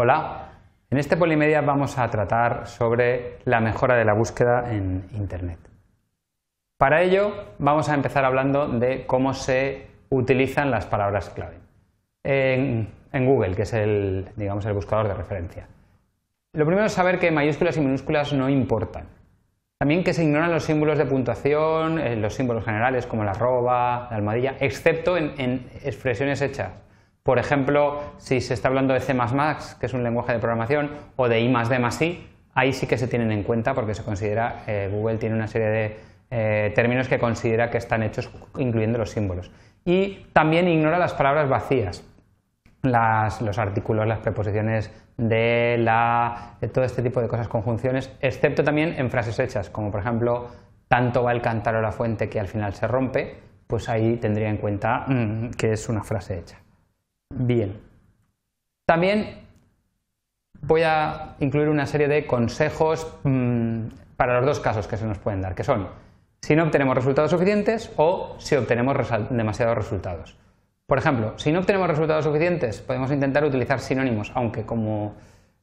Hola, en este Polimedia vamos a tratar sobre la mejora de la búsqueda en Internet. Para ello vamos a empezar hablando de cómo se utilizan las palabras clave en, Google, que es el, digamos, el buscador de referencia. Lo primero es saber que mayúsculas y minúsculas no importan. También que se ignoran los símbolos de puntuación, eh, los símbolos generales como la arroba, la almohadilla, excepto en expresiones hechas por ejemplo, si se está hablando de C, que es un lenguaje de programación, o de I, D, I, ahí sí que se tienen en cuenta porque se considera, eh, Google tiene una serie de eh, términos que considera que están hechos incluyendo los símbolos. Y también ignora las palabras vacías, los artículos, las preposiciones de la, de eh, todo este tipo de cosas, conjunciones, excepto también en frases hechas, como por ejemplo, tanto va el cantar o la fuente que al final se rompe, pues ahí tendría en cuenta mm, que es una frase hecha bien. También voy a incluir una serie de consejos mm, para los dos casos que se nos pueden dar, que son si no obtenemos resultados suficientes o si obtenemos demasiados resultados. Por ejemplo, si no obtenemos resultados suficientes, podemos intentar utilizar sinónimos, aunque como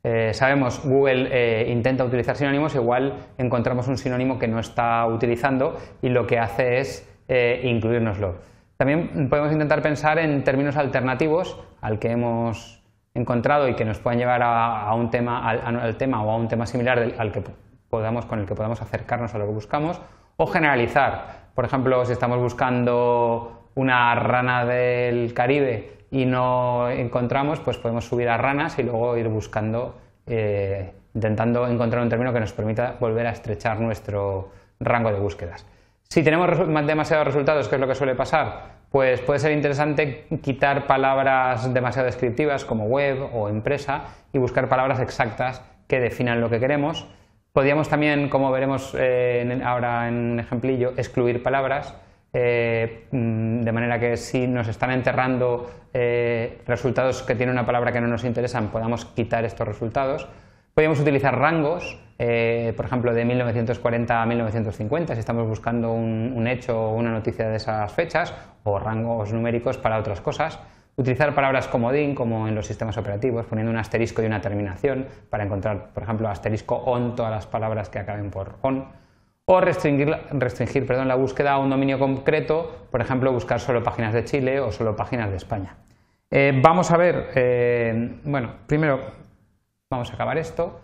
eh, sabemos, Google eh, intenta utilizar sinónimos, igual encontramos un sinónimo que no está utilizando y lo que hace es eh, incluírnoslo. También podemos intentar pensar en términos alternativos al que hemos encontrado y que nos puedan llevar a, un tema, al, tema o a un tema similar al que podamos, con el que podamos acercarnos a lo que buscamos, o generalizar. Por ejemplo, si estamos buscando una rana del Caribe y no encontramos, pues podemos subir a ranas y luego ir buscando, eh, intentando encontrar un término que nos permita volver a estrechar nuestro rango de búsquedas. Si tenemos demasiados resultados, que es lo que suele pasar, pues puede ser interesante quitar palabras demasiado descriptivas como web o empresa y buscar palabras exactas que definan lo que queremos. Podríamos también, como veremos eh, ahora en un ejemplillo, excluir palabras eh, mm, de manera que si nos están enterrando eh, resultados que tienen una palabra que no nos interesan, podamos quitar estos resultados. Podríamos utilizar rangos eh, por ejemplo, de 1940 a 1950, si estamos buscando un, hecho o una noticia de esas fechas, o rangos numéricos para otras cosas. Utilizar palabras como comodín, como en los sistemas operativos, poniendo un asterisco y una terminación para encontrar, por ejemplo, asterisco on todas las palabras que acaben por on. O restringir, la búsqueda a un dominio concreto, por ejemplo, buscar solo páginas de Chile o solo páginas de España. Eh, vamos a ver, eh, bueno, primero vamos a acabar esto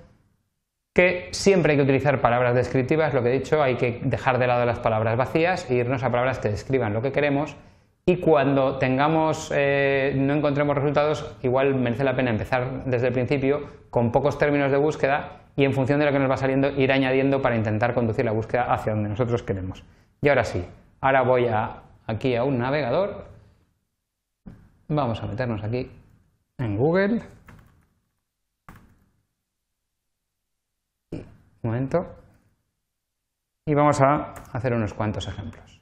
que siempre hay que utilizar palabras descriptivas, lo que he dicho, hay que dejar de lado las palabras vacías e irnos a palabras que describan lo que queremos y cuando tengamos, eh, no encontremos resultados, igual merece la pena empezar desde el principio con pocos términos de búsqueda y en función de lo que nos va saliendo ir añadiendo para intentar conducir la búsqueda hacia donde nosotros queremos. Y ahora sí, ahora voy a, aquí a un navegador, vamos a meternos aquí en Google. y vamos a hacer unos cuantos ejemplos.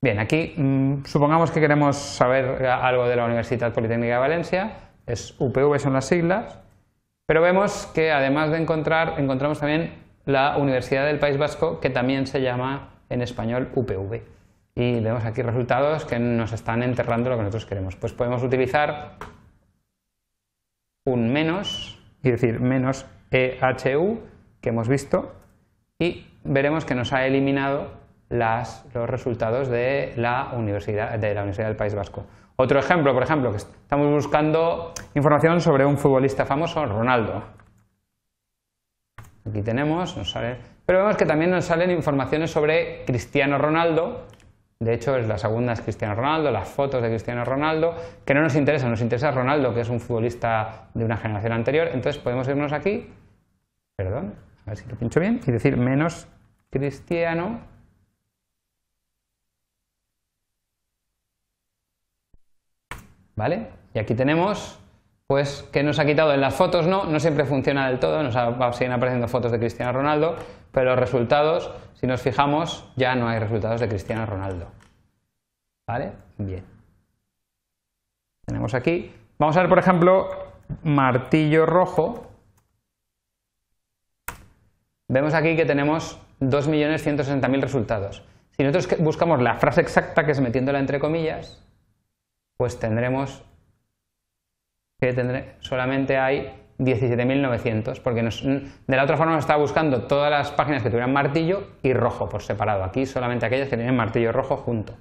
Bien, aquí mm, supongamos que queremos saber algo de la Universidad Politécnica de Valencia, es UPV son las siglas, pero vemos que además de encontrar, encontramos también la Universidad del País Vasco, que también se llama en español UPV. Y vemos aquí resultados que nos están enterrando lo que nosotros queremos. Pues podemos utilizar un menos y decir menos EHU que hemos visto y veremos que nos ha eliminado los resultados de la, universidad, de la Universidad del País Vasco. Otro ejemplo, por ejemplo, que estamos buscando información sobre un futbolista famoso, Ronaldo. Aquí tenemos, nos sale, pero vemos que también nos salen informaciones sobre Cristiano Ronaldo, de hecho, es la segunda es Cristiano Ronaldo, las fotos de Cristiano Ronaldo, que no nos interesa, nos interesa Ronaldo, que es un futbolista de una generación anterior. Entonces podemos irnos aquí. Perdón a ver si lo pincho bien, y decir menos cristiano ¿Vale? Y aquí tenemos, pues, que nos ha quitado en las fotos, no, no siempre funciona del todo, nos siguen apareciendo fotos de Cristiano Ronaldo, pero los resultados, si nos fijamos, ya no hay resultados de Cristiano Ronaldo. ¿Vale? Bien. Tenemos aquí, vamos a ver, por ejemplo, martillo rojo, vemos aquí que tenemos 2.160.000 resultados. Si nosotros buscamos la frase exacta, que es metiéndola entre comillas, pues tendremos que solamente hay 17.900, porque de la otra forma nos estaba buscando todas las páginas que tuvieran martillo y rojo por separado. Aquí solamente aquellas que tienen martillo rojo junto.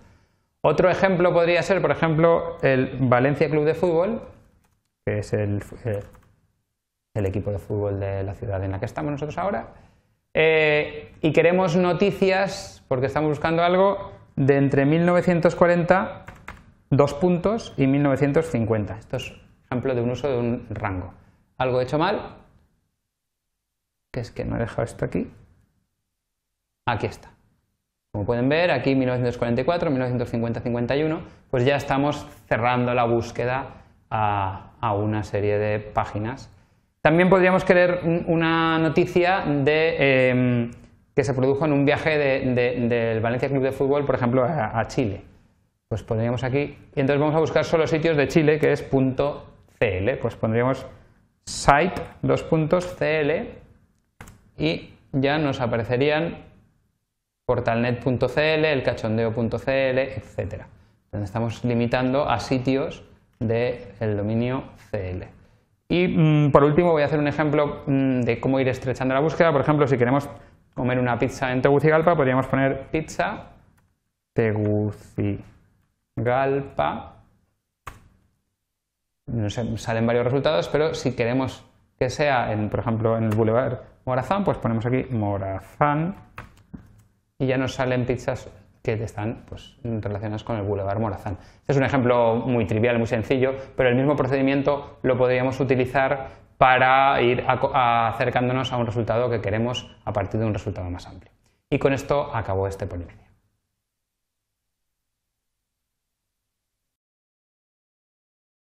Otro ejemplo podría ser, por ejemplo, el Valencia Club de Fútbol, que es el, eh, el equipo de fútbol de la ciudad en la que estamos nosotros ahora eh, y queremos noticias, porque estamos buscando algo de entre 1940, dos puntos, y 1950. Esto es ejemplo de un uso de un rango. Algo hecho mal, que es que no he dejado esto aquí. Aquí está. Como pueden ver, aquí 1944, 1950, 51, pues ya estamos cerrando la búsqueda a una serie de páginas también podríamos querer una noticia de em, que se produjo en un viaje del Valencia Club de Fútbol, por ejemplo, a, Chile. Pues pondríamos aquí, y entonces vamos a buscar solo sitios de Chile, que es .cl, pues pondríamos site, dos puntos, cl, y ya nos aparecerían portalnet.cl, elcachondeo.cl, etcétera. Donde estamos limitando a sitios del el dominio CL. Y mm, por último voy a hacer un ejemplo mm, de cómo ir estrechando la búsqueda. Por ejemplo, si queremos comer una pizza en Tegucigalpa, podríamos poner pizza Tegucigalpa. salen varios resultados, pero si queremos que sea, por ejemplo, en el Boulevard Morazán, pues ponemos aquí Morazán y ya nos salen pizzas que están pues, relacionadas con el Boulevard Morazán. Este es un ejemplo muy trivial, muy sencillo, pero el mismo procedimiento lo podríamos utilizar para ir acercándonos a un resultado que queremos a partir de un resultado más amplio. Y con esto acabó este polinomio.